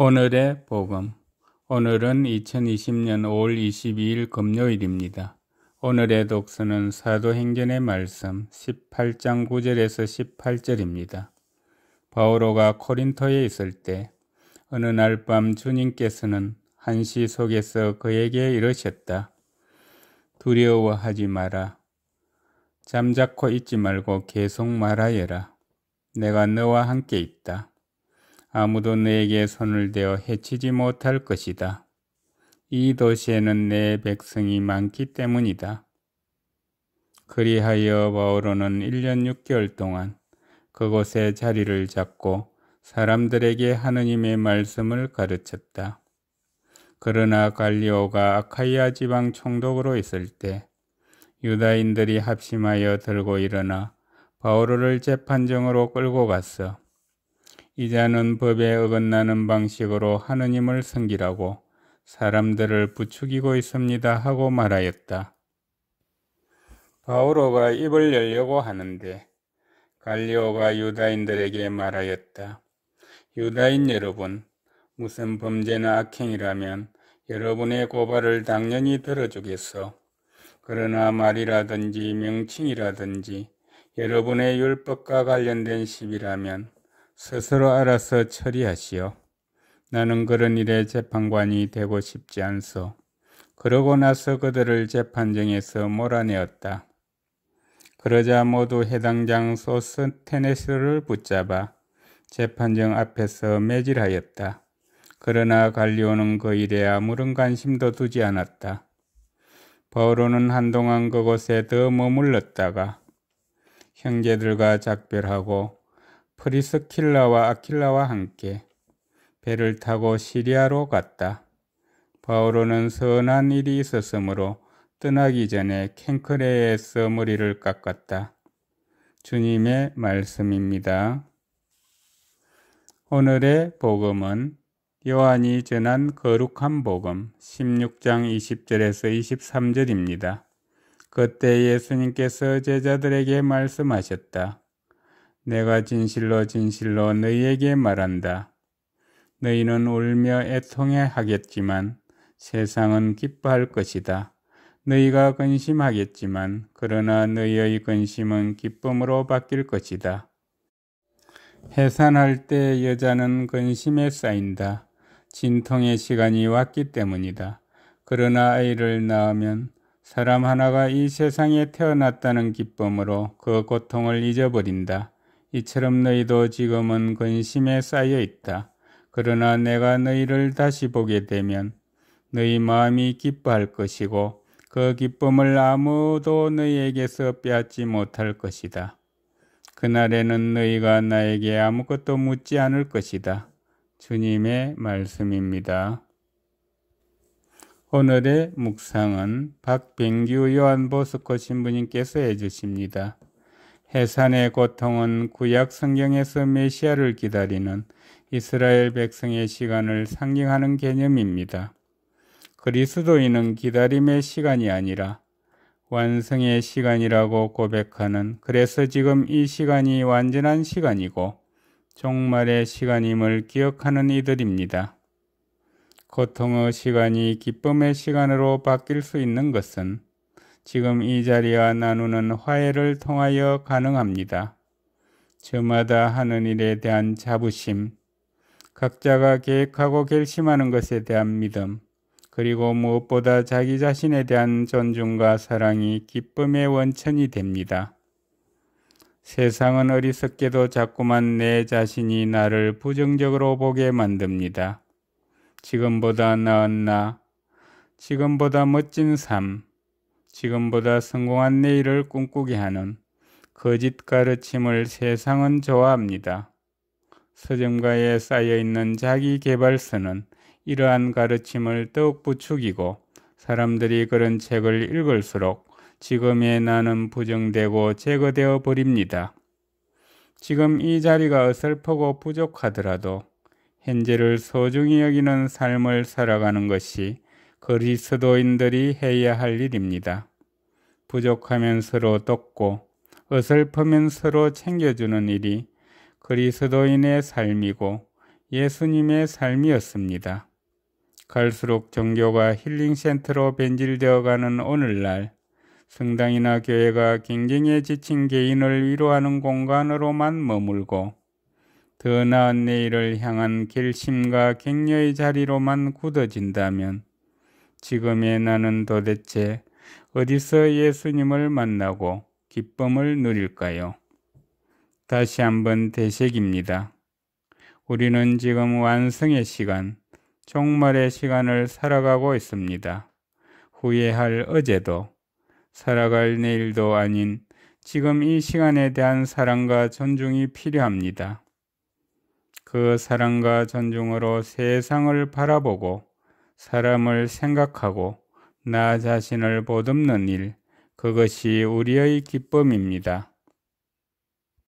오늘의 복음. 오늘은 2020년 5월 22일 금요일입니다. 오늘의 독서는 사도행전의 말씀 18장 9절에서 18절입니다. 바오로가 코린토에 있을 때 어느 날 밤 주님께서는 한시 속에서 그에게 이러셨다. 두려워하지 마라. 잠자코 있지 말고 계속 말하여라. 내가 너와 함께 있다. 아무도 내게 손을 대어 해치지 못할 것이다. 이 도시에는 내 백성이 많기 때문이다. 그리하여 바오로는 1년 6개월 동안 그곳에 자리를 잡고 사람들에게 하느님의 말씀을 가르쳤다. 그러나 갈리오가 아카이아 지방 총독으로 있을 때 유다인들이 합심하여 들고 일어나 바오로를 재판정으로 끌고 갔어. 이자는 법에 어긋나는 방식으로 하느님을 섬기라고 사람들을 부추기고 있습니다 하고 말하였다. 바오로가 입을 열려고 하는데 갈리오가 유다인들에게 말하였다. 유다인 여러분, 무슨 범죄나 악행이라면 여러분의 고발을 당연히 들어주겠소. 그러나 말이라든지 명칭이라든지 여러분의 율법과 관련된 시비라면 스스로 알아서 처리하시오. 나는 그런 일에 재판관이 되고 싶지 않소. 그러고 나서 그들을 재판정에서 몰아내었다. 그러자 모두 해당 장소 스테네스를 붙잡아 재판정 앞에서 매질하였다. 그러나 갈리오는 그 일에 아무런 관심도 두지 않았다. 바오로는 한동안 그곳에 더 머물렀다가 형제들과 작별하고 프리스킬라와 아킬라와 함께 배를 타고 시리아로 갔다. 바오로는 선한 일이 있었으므로 떠나기 전에 캔크레에서 머리를 깎았다. 주님의 말씀입니다. 오늘의 복음은 요한이 전한 거룩한 복음 16장 20절에서 23절입니다. 그때 예수님께서 제자들에게 말씀하셨다. 내가 진실로 진실로 너희에게 말한다. 너희는 울며 애통해 하겠지만 세상은 기뻐할 것이다. 너희가 근심하겠지만 그러나 너희의 근심은 기쁨으로 바뀔 것이다. 해산할 때 여자는 근심에 쌓인다. 진통의 시간이 왔기 때문이다. 그러나 아이를 낳으면 사람 하나가 이 세상에 태어났다는 기쁨으로 그 고통을 잊어버린다. 이처럼 너희도 지금은 근심에 쌓여 있다. 그러나 내가 너희를 다시 보게 되면 너희 마음이 기뻐할 것이고 그 기쁨을 아무도 너희에게서 빼앗지 못할 것이다. 그날에는 너희가 나에게 아무것도 묻지 않을 것이다. 주님의 말씀입니다. 오늘의 묵상은 박병규 요한보스코 신부님께서 해주십니다. 해산의 고통은 구약 성경에서 메시아를 기다리는 이스라엘 백성의 시간을 상징하는 개념입니다. 그리스도인은 기다림의 시간이 아니라 완성의 시간이라고 고백하는 그래서 지금 이 시간이 완전한 시간이고 종말의 시간임을 기억하는 이들입니다. 고통의 시간이 기쁨의 시간으로 바뀔 수 있는 것은 지금 이 자리와 나누는 화해를 통하여 가능합니다. 저마다 하는 일에 대한 자부심, 각자가 계획하고 결심하는 것에 대한 믿음, 그리고 무엇보다 자기 자신에 대한 존중과 사랑이 기쁨의 원천이 됩니다. 세상은 어리석게도 자꾸만 내 자신이 나를 부정적으로 보게 만듭니다. 지금보다 나은 나, 지금보다 멋진 삶, 지금보다 성공한 내일을 꿈꾸게 하는 거짓 가르침을 세상은 좋아합니다. 서점가에 쌓여있는 자기 개발서는 이러한 가르침을 더욱 부추기고 사람들이 그런 책을 읽을수록 지금의 나는 부정되고 제거되어 버립니다. 지금 이 자리가 어설프고 부족하더라도 현재를 소중히 여기는 삶을 살아가는 것이 그리스도인들이 해야 할 일입니다. 부족하면 서로 돕고 어설프면 서로 챙겨주는 일이 그리스도인의 삶이고 예수님의 삶이었습니다. 갈수록 종교가 힐링센터로 변질되어가는 오늘날 성당이나 교회가 경쟁에 지친 개인을 위로하는 공간으로만 머물고 더 나은 내일을 향한 결심과 격려의 자리로만 굳어진다면 지금의 나는 도대체 어디서 예수님을 만나고 기쁨을 누릴까요? 다시 한번 대책입니다. 우리는 지금 완성의 시간, 종말의 시간을 살아가고 있습니다. 후회할 어제도, 살아갈 내일도 아닌 지금 이 시간에 대한 사랑과 존중이 필요합니다. 그 사랑과 존중으로 세상을 바라보고 사람을 생각하고 나 자신을 보듬는 일, 그것이 우리의 기쁨입니다.